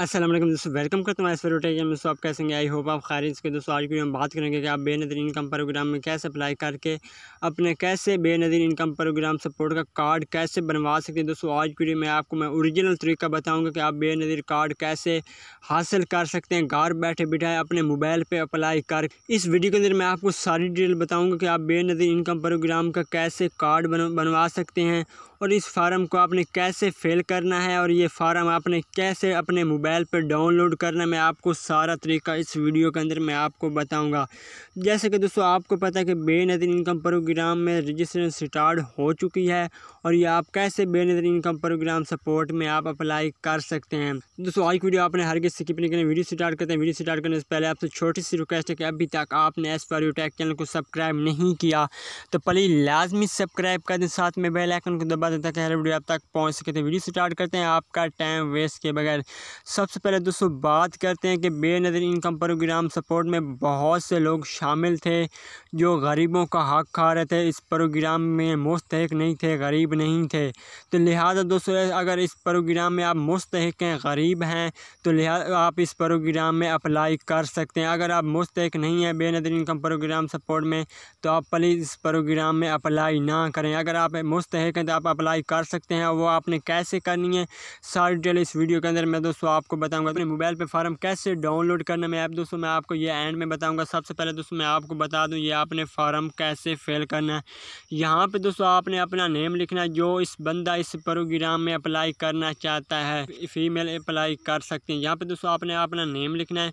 असलम दोस्तों वेलकम करता हूँ इस वीडियो में दोस्तों आप कैसे आई होप आप खारिज के दोस्तों आज की हम बात करेंगे कि आप बेनदीर इनकम प्रोग्राम में कैसे अप्लाई करके अपने कैसे बेनदी इनकम प्रोग्राम सपोर्ट का कार्ड कैसे बनवा सकते हैं दोस्तों आज की में आपको मैं ओरिजिनल तरीका बताऊंगा कि आप बेनदी कार्ड कैसे हासिल कर सकते हैं घर बैठे बिठाए अपने मोबाइल पर अप्लाई कर इस वीडियो के अंदर मैं आपको सारी डिटेल बताऊँगा कि आप बेनदीर इनकम प्रोग्राम का कैसे कार्ड बनवा सकते हैं और इस फार्म को आपने कैसे फेल करना है और ये फार्म आपने कैसे अपने मोबाइल मोबाइल पर डाउनलोड करना मैं आपको सारा तरीका इस वीडियो के अंदर मैं आपको बताऊंगा जैसे कि दोस्तों आपको पता है कि बेनदर इनकम प्रोग्राम में रजिस्ट्रेशन स्टार्ट हो चुकी है और ये आप कैसे बेनदर इनकम प्रोग्राम सपोर्ट में आप अप्लाई कर सकते हैं दोस्तों आज वीडियो आपने हर किसी की अपनी वीडियो स्टार्ट करते हैं वीडियो स्टार्ट करने से पहले आपसे छोटी सी रिक्वेस्ट है कि अभी तक आपने एस पर टैक चैनल को सब्सक्राइब नहीं किया तो प्लीज़ लाजमी सब्सक्राइब कर दें साथ में बेल आइकन को दबा दें ताकि हर वीडियो आप तक पहुँच सके तो वीडियो स्टार्ट करते हैं आपका टाइम वेस्ट के बगैर सबसे पहले दोस्तों बात करते हैं कि बेनजर इनकम प्रोग्राम सपोर्ट में बहुत से लोग शामिल थे जो गरीबों का हक खा रहे थे इस प्रोग्राम में मुस्तक नहीं थे गरीब नहीं थे तो लिहाजा दोस्तों अगर इस प्रोग्राम में आप मुस्तक हैं गरीब हैं तो लिहाजा आप इस प्रोग्राम में अप्लाई कर सकते हैं अगर आप मुस्तक नहीं हैं बेनजर इनकम प्रोग्राम सपोर्ट में तो आप प्लीज़ इस प्रोग्राम में अप्लाई ना करें अगर आप मुस्तक हैं तो आप अप्लाई कर सकते हैं वो आपने कैसे करनी है सारी डिटेल इस वीडियो के अंदर मैं दोस्तों आपको बताऊंगा अपने मोबाइल पे फार्म कैसे डाउनलोड करना मैं ऐप दोस्तों मैं आपको ये एंड में बताऊंगा सबसे पहले दोस्तों मैं आपको बता दूं ये आपने फार्म कैसे फिल करना है यहाँ पे दोस्तों आपने अपना नेम लिखना है जो इस बंदा इस प्रोग्राम में अप्लाई करना चाहता है फीमेल अप्लाई कर सकते हैं यहाँ पर दोस्तों आपने अपना नेम लिखना है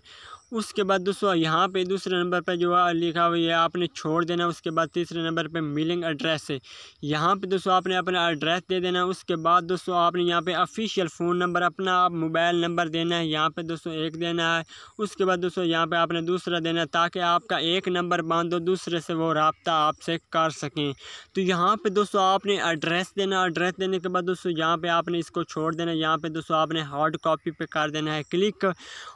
उसके बाद दोस्तों यहाँ पे दूसरे नंबर पे जो लिखा हुआ है आपने छोड़ देना उसके बाद तीसरे नंबर पे मिलिंग एड्रेस है यहाँ पे दोस्तों आपने अपना एड्रेस दे देना उसके बाद दोस्तों आपने यहाँ पे ऑफिशियल फ़ोन नंबर अपना आप मोबाइल नंबर देना है यहाँ पे दोस्तों एक देना है उसके बाद दोस्तों यहाँ पर आपने दूसरा देना है ताकि आपका एक नंबर बांध दो दूसरे से वो रबता आपसे कर सकें तो यहाँ पर दोस्तों आपने एड्रेस देना एड्रेस देने के बाद दोस्तों यहाँ पर आपने इसको छोड़ देना यहाँ पर दोस्तों आपने हार्ड कापी पर कर देना है क्लिक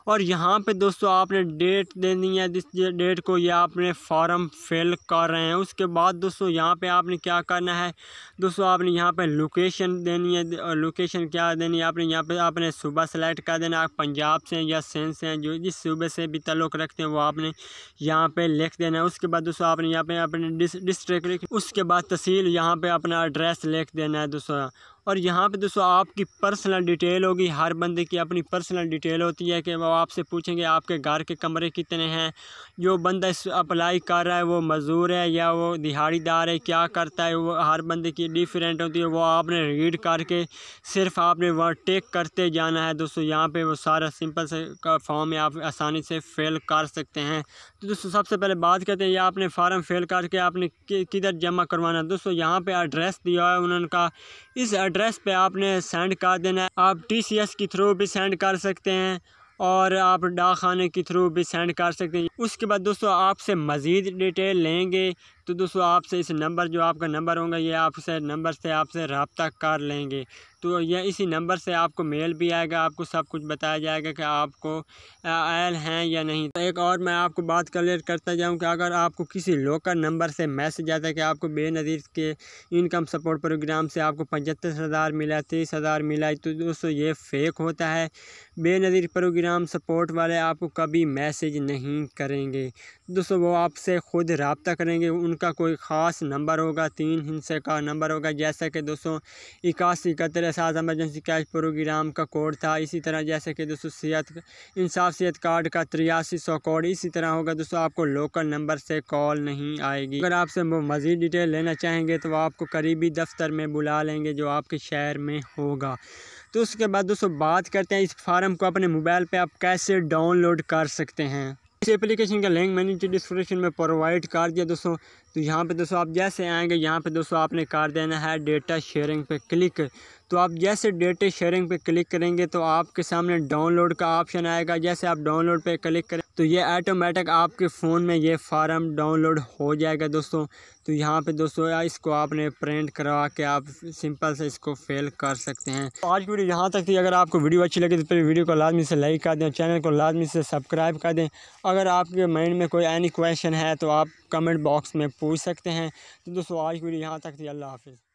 और यहाँ पर दोस्तों आपने डेट देनी है जिस डेट को ये आपने फॉर्म फिल कर रहे हैं उसके बाद दोस्तों यहाँ पे आपने क्या करना है दोस्तों आपने यहाँ पे लोकेशन देनी है लोकेशन क्या देनी है आपने यहाँ पे आपने सुबह सेलेक्ट कर देना आप पंजाब से या सेंस से हैं जो जिस सूबे से भी तल्लुक़ रखते हैं वो आपने यहाँ पर लिख देना है उसके बाद दोस्तों आपने यहाँ पर अपने डिस्ट्रिक्ट उसके बाद तहसील यहाँ पर अपना एड्रेस लिख देना है दोस्तों और यहाँ पे दोस्तों आपकी पर्सनल डिटेल होगी हर बंदे की अपनी पर्सनल डिटेल होती है कि वो आपसे पूछेंगे आपके घर के कमरे कितने हैं जो बंदा इस अप्लाई कर रहा है वो मज़दूर है या वो दिहाड़ीदार है क्या करता है वो हर बंदे की डिफरेंट होती है वो आपने रीड करके सिर्फ आपने वह टेक करते जाना है दोस्तों यहाँ पर वो सारा सिंपल से फॉर्म है आप आसानी से फेल कर सकते हैं तो दोस्तों सबसे पहले बात करते हैं ये आपने फार्म फेल करके आपने किधर जमा करवाना दोस्तों यहाँ पर एड्रेस दिया है उन्होंने कहा इस एड्रेस पे आपने सेंड कर देना है आप टीसीएस के थ्रू भी सेंड कर सकते हैं और आप डाक खाने के थ्रू भी सेंड कर सकते हैं उसके बाद दोस्तों आपसे मज़ीद डिटेल लेंगे तो दोस्तों आपसे इस नंबर जो आपका नंबर होगा ये आपसे नंबर से आपसे रबता कर लेंगे तो यह इसी नंबर से आपको मेल भी आएगा आपको सब कुछ बताया जाएगा कि आपको आयल हैं या नहीं तो एक और मैं आपको बात क्लियर करता जाऊं कि अगर आपको किसी लोकल नंबर से मैसेज आता है कि आपको बेनज़ीर के इनकम सपोर्ट प्रोग्राम से आपको पचहत्तर हज़ार मिला तीस हज़ार मिला तो दोस्तों ये फेक होता है बेनज़ीर प्रोग्राम सपोर्ट वाले आपको कभी मैसेज नहीं करेंगे दोस्तों वो आपसे खुद रबता करेंगे उनका कोई ख़ास नंबर होगा तीन हिंसे का नंबर होगा जैसा कि दोस्तों इक्यासी इकहत्तर एहसास एमरजेंसी कैश प्रोग्राम का कोड था इसी तरह जैसे कि दोस्तों सेहत इंसाफ सेहत कार्ड का तिरासी सौ कोड इसी तरह होगा दोस्तों आपको लोकल नंबर से कॉल नहीं आएगी अगर आपसे वो मज़ीद डिटेल लेना चाहेंगे तो आपको करीबी दफ्तर में बुला लेंगे जो आपके शहर में होगा तो उसके बाद दोस्तों बात करते हैं इस फार्म को अपने मोबाइल पर आप कैसे डाउनलोड कर सकते हैं इस एप्लीकेशन का लिंक मैंने नीचे डिस्क्रिप्शन में प्रोवाइड कर दिया दोस्तों तो यहाँ पे दोस्तों आप जैसे आएंगे यहाँ पे दोस्तों आपने कर देना है डेटा शेयरिंग पे क्लिक तो आप जैसे डेटे शेयरिंग पे क्लिक करेंगे तो आपके सामने डाउनलोड का ऑप्शन आएगा जैसे आप डाउनलोड पे क्लिक करें तो ये ऑटोमेटिक आपके फ़ोन में ये फार्म डाउनलोड हो जाएगा दोस्तों तो यहाँ पे दोस्तों इसको आपने प्रिंट करवा के आप सिंपल से इसको फेल कर सकते हैं तो आज की वीडियो यहाँ तक थी अगर आपको वीडियो अच्छी लगी तो फिर वीडियो को लाजमी से लाइक कर दें चैनल को लाजमी से सब्सक्राइब कर दें अगर आपके माइंड में कोई एनी क्वेश्चन है तो आप कमेंट बॉक्स में पूछ सकते हैं तो दोस्तों आज की वीडियो यहाँ तक थी अल्लाह हाफिज़